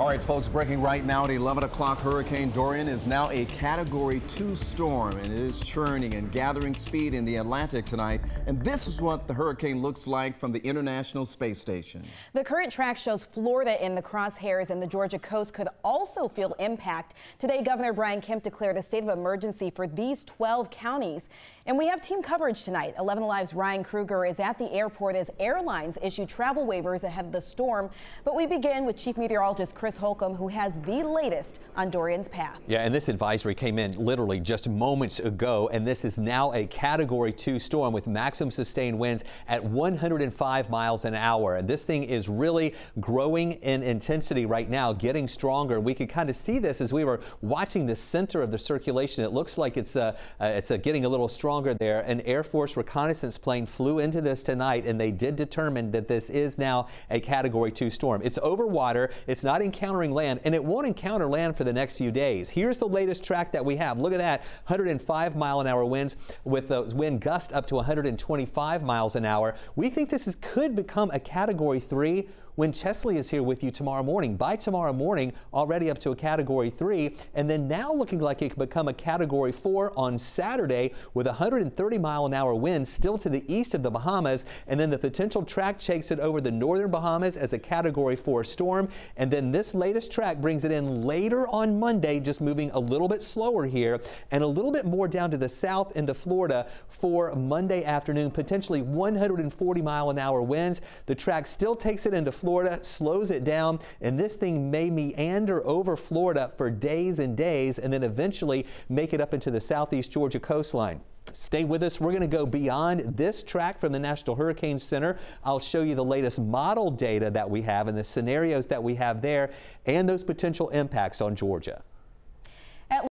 All right, folks, breaking right now at 11 o'clock, Hurricane Dorian is now a Category 2 storm, and it is churning and gathering speed in the Atlantic tonight. And this is what the hurricane looks like from the International Space Station. The current track shows Florida in the crosshairs, and the Georgia coast could also feel impact. Today, Governor Brian Kemp declared a state of emergency for these 12 counties. And we have team coverage tonight. 11 Alive's Ryan Kruger is at the airport as airlines issue travel waivers ahead of the storm. But we begin with Chief Meteorologist Chris Chris Holcomb, who has the latest on Dorian's path. Yeah, and this advisory came in literally just moments ago, and this is now a Category 2 storm with maximum sustained winds at 105 miles an hour. And this thing is really growing in intensity right now, getting stronger. We could kind of see this as we were watching the center of the circulation. It looks like it's uh, uh, it's uh, getting a little stronger there. An Air Force reconnaissance plane flew into this tonight, and they did determine that this is now a Category 2 storm. It's over water. It's not in encountering land, and it won't encounter land for the next few days. Here's the latest track that we have. Look at that 105 mile an hour winds with those wind gusts up to 125 miles an hour. We think this is, could become a category three when Chesley is here with you tomorrow morning. By tomorrow morning, already up to a category three, and then now looking like it could become a category four on Saturday with 130 mile an hour winds still to the east of the Bahamas. And then the potential track takes it over the northern Bahamas as a category four storm. And then this latest track brings it in later on Monday, just moving a little bit slower here and a little bit more down to the south into Florida for Monday afternoon, potentially 140 mile an hour winds. The track still takes it into Florida Florida, slows it down, and this thing may meander over Florida for days and days, and then eventually make it up into the southeast Georgia coastline. Stay with us. We're going to go beyond this track from the National Hurricane Center. I'll show you the latest model data that we have and the scenarios that we have there and those potential impacts on Georgia.